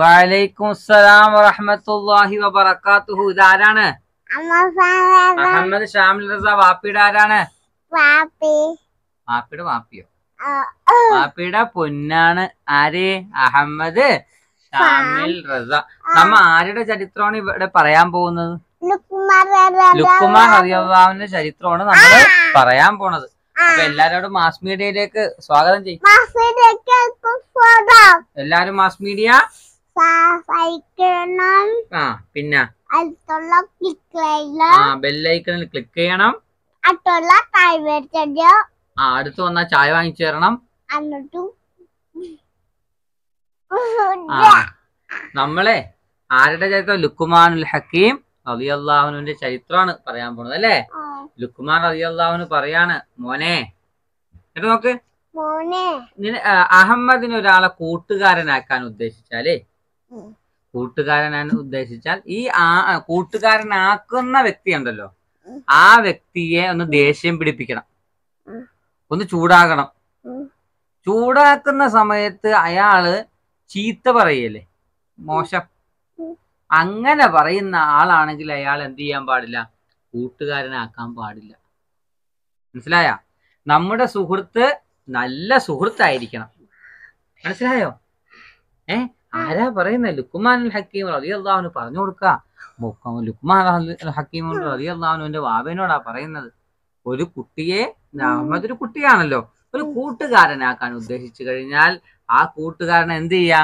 വാലൈക്കും സലാം വറഹമത്തല്ലാഹി വബറകാതുഹു ഇതാരാണ് അഹമ്മദ് ഷാമിൽ റസ വാപ്പിയുടെ ആരാണ് വാപ്പിയുടെ വാപ്പിയോ വാപ്പിയുടെ പൊന്നാണ് ആര് അഹമ്മദ് ഷാമിൽ റസ നമ്മ ആരുടെ ചരിത്രമാണ് ഇവിടെ പറയാൻ പോകുന്നത് ലുക്കുമാർ ഹറിയാവിന്റെ ചരിത്രമാണ് നമ്മൾ പറയാൻ പോണത് അപ്പൊ എല്ലാരോടും മാസ് മീഡിയയിലേക്ക് സ്വാഗതം ചെയ്യും എല്ലാരും മാസ് മീഡിയ പിന്നെ ബെല്ലൈക്കണിൽ ക്ലിക്ക് ചെയ്യണം ആ അടുത്ത് വന്നാ ചായ വാങ്ങിച്ചു തരണം എന്നിട്ടും നമ്മളെ ആരുടെ ചരിത്രം ലുക്കുമാനുൽ ഹക്കീം റബി അള്ളാഹുനുവിന്റെ ചരിത്രമാണ് പറയാൻ പോണത് അല്ലേ ലുക്കുമാൻ റബി അള്ളാഹുനു പറയാണ് മോനെ എന്നിട്ട് നോക്ക് അഹമ്മദിനെ ഒരാളെ കൂട്ടുകാരനാക്കാൻ ഉദ്ദേശിച്ചാലേ കൂട്ടുകാരനാൻ ഉദ്ദേശിച്ചാൽ ഈ ആ കൂട്ടുകാരനാക്കുന്ന ഉണ്ടല്ലോ ആ വ്യക്തിയെ ഒന്ന് ദേഷ്യം പിടിപ്പിക്കണം ഒന്ന് ചൂടാകണം ചൂടാക്കുന്ന സമയത്ത് അയാള് ചീത്ത പറയല്ലേ മോശം അങ്ങനെ പറയുന്ന ആളാണെങ്കിൽ അയാൾ എന്ത് ചെയ്യാൻ പാടില്ല കൂട്ടുകാരനാക്കാൻ പാടില്ല മനസ്സിലായ നമ്മുടെ സുഹൃത്ത് നല്ല സുഹൃത്തായിരിക്കണം മനസ്സിലായോ ഏ ആരാ പറയുന്നത് ലുക്കുമാൻ ഹക്കീം റബി അള്ളാഹുന് പറഞ്ഞു കൊടുക്കുക ലുക്കുമാൻ ഹക്കീം റബി അള്ളാഹുനുവിന്റെ വാബേനോടാ പറയുന്നത് ഒരു കുട്ടിയെ അഹമ്മദ് കുട്ടിയാണല്ലോ ഒരു കൂട്ടുകാരനാക്കാൻ ഉദ്ദേശിച്ചു കഴിഞ്ഞാൽ ആ കൂട്ടുകാരനെ എന്ത് ചെയ്യാ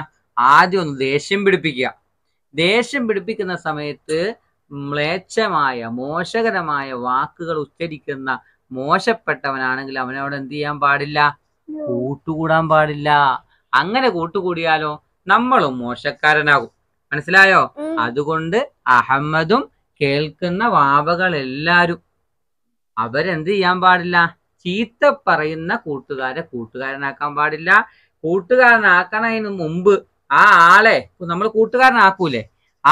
ആദ്യം ഒന്ന് ദേഷ്യം പിടിപ്പിക്കുക ദേഷ്യം പിടിപ്പിക്കുന്ന സമയത്ത് മ്ലേച്ഛമായ മോശകരമായ വാക്കുകൾ ഉച്ചരിക്കുന്ന മോശപ്പെട്ടവനാണെങ്കിൽ അവനോട് എന്ത് ചെയ്യാൻ പാടില്ല കൂട്ടുകൂടാൻ പാടില്ല അങ്ങനെ കൂട്ടുകൂടിയാലോ നമ്മളും മോശക്കാരനാകും മനസ്സിലായോ അതുകൊണ്ട് അഹമ്മദും കേൾക്കുന്ന വാവകൾ എല്ലാരും അവരെന്ത് ചെയ്യാൻ പാടില്ല ചീത്ത പറയുന്ന കൂട്ടുകാരെ കൂട്ടുകാരനാക്കാൻ പാടില്ല കൂട്ടുകാരനാക്കണതിന് മുമ്പ് ആ ആളെ നമ്മൾ കൂട്ടുകാരനാക്കൂലേ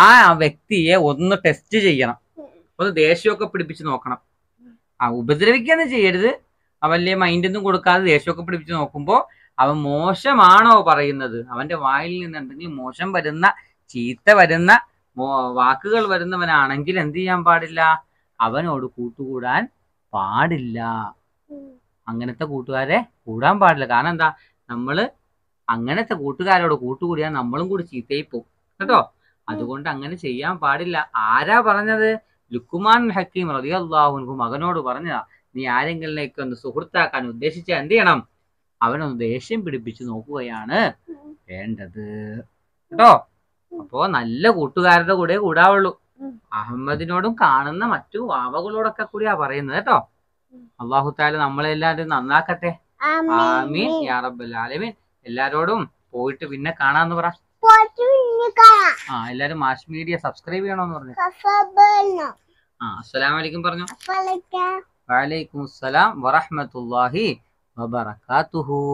ആ വ്യക്തിയെ ഒന്ന് ടെസ്റ്റ് ചെയ്യണം ഒന്ന് ദേഷ്യമൊക്കെ പിടിപ്പിച്ച് നോക്കണം ആ ഉപദ്രവിക്കാന്ന് ചെയ്യരുത് അവൻ മൈൻഡ് മൈൻഡൊന്നും കൊടുക്കാതെ ദേഷ്യമൊക്കെ പിടിപ്പിച്ച് നോക്കുമ്പോൾ അവൻ മോശമാണോ പറയുന്നത് അവന്റെ വായിൽ നിന്ന് എന്തെങ്കിലും മോശം വരുന്ന ചീത്ത വരുന്ന വാക്കുകൾ വരുന്നവനാണെങ്കിൽ എന്ത് ചെയ്യാൻ പാടില്ല അവനോട് കൂട്ടുകൂടാൻ പാടില്ല അങ്ങനത്തെ കൂട്ടുകാരെ കൂടാൻ പാടില്ല കാരണം എന്താ നമ്മള് അങ്ങനത്തെ കൂട്ടുകാരോട് കൂട്ടുകൂടിയാൽ നമ്മളും കൂടി ചീത്തയിപ്പോ പോകും കേട്ടോ അതുകൊണ്ട് അങ്ങനെ ചെയ്യാൻ പാടില്ല ആരാ പറഞ്ഞത് ലുക്കുമാൻ ഹക്കീം അൻഹു മകനോട് പറഞ്ഞ നീ ആരെങ്കിലേക്ക് ഒന്ന് സുഹൃത്താക്കാൻ ഉദ്ദേശിച്ച എന്ത് ചെയ്യണം അവനൊന്ന് ദേഷ്യം പിടിപ്പിച്ച് നോക്കുകയാണ് വേണ്ടത് കേട്ടോ അപ്പോ നല്ല കൂട്ടുകാരുടെ കൂടെ കൂടാവുള്ളൂ അഹമ്മദിനോടും കാണുന്ന മറ്റു വാവകളോടൊക്കെ കൂടിയാ പറയുന്നത് കേട്ടോ അള്ളാഹു താല നമ്മളെല്ലാരും നന്നാക്കട്ടെ ആമീൻ യാ റബ്ബൽ ആലമീൻ എല്ലാരോടും പോയിട്ട് പിന്നെ കാണാന്ന് പറ ആ എല്ലാരും മാഷ് മീഡിയ സബ്സ്ക്രൈബ് ചെയ്യണോന്ന് പറഞ്ഞു ആ പറഞ്ഞു വലൈക്കും അസ്സലാം വറഹമത്തല്ലാഹി വബറകാതുഹു